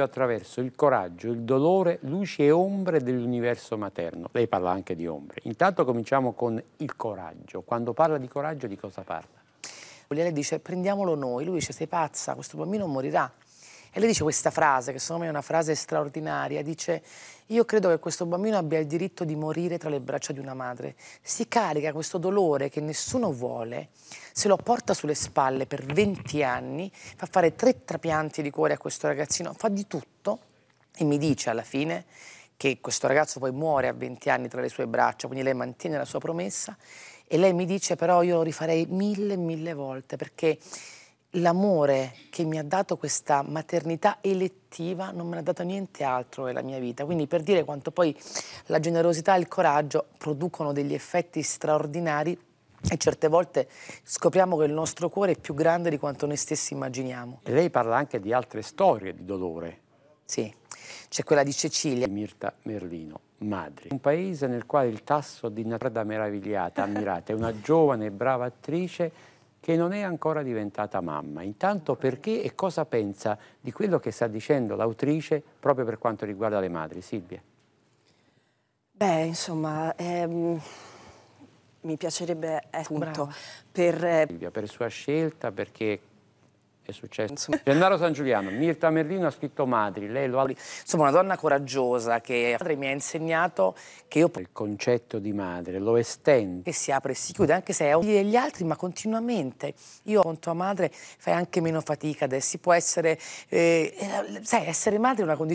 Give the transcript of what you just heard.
attraverso il coraggio, il dolore, luci e ombre dell'universo materno. Lei parla anche di ombre. Intanto cominciamo con il coraggio. Quando parla di coraggio di cosa parla? Lei dice prendiamolo noi, lui dice sei pazza, questo bambino morirà. E lei dice questa frase, che secondo me è una frase straordinaria, dice io credo che questo bambino abbia il diritto di morire tra le braccia di una madre. Si carica questo dolore che nessuno vuole, se lo porta sulle spalle per 20 anni, fa fare tre trapianti di cuore a questo ragazzino, fa di tutto e mi dice alla fine che questo ragazzo poi muore a 20 anni tra le sue braccia, quindi lei mantiene la sua promessa e lei mi dice però io lo rifarei mille, e mille volte perché l'amore che mi ha dato questa maternità elettiva non me l'ha dato niente altro nella mia vita. Quindi per dire quanto poi la generosità e il coraggio producono degli effetti straordinari e certe volte scopriamo che il nostro cuore è più grande di quanto noi stessi immaginiamo. E lei parla anche di altre storie di dolore. Sì, c'è quella di Cecilia. Mirta Merlino, madre. Un paese nel quale il tasso di natura meravigliata, ammirata, è una giovane e brava attrice che non è ancora diventata mamma. Intanto perché e cosa pensa di quello che sta dicendo l'autrice proprio per quanto riguarda le madri? Silvia. Beh, insomma, ehm, mi piacerebbe, eh, appunto, per... Eh, Silvia, per sua scelta, perché è successo. Gennaro San Giuliano, Mirta Merlino ha scritto Madri, lei lo ha... Insomma, una donna coraggiosa che mi ha insegnato che io... Il concetto di madre lo estende. Che si apre e si chiude, anche se è ogni degli altri, ma continuamente. Io con tua madre fai anche meno fatica adesso, si può essere... Eh, eh sai, essere madre è una condizione...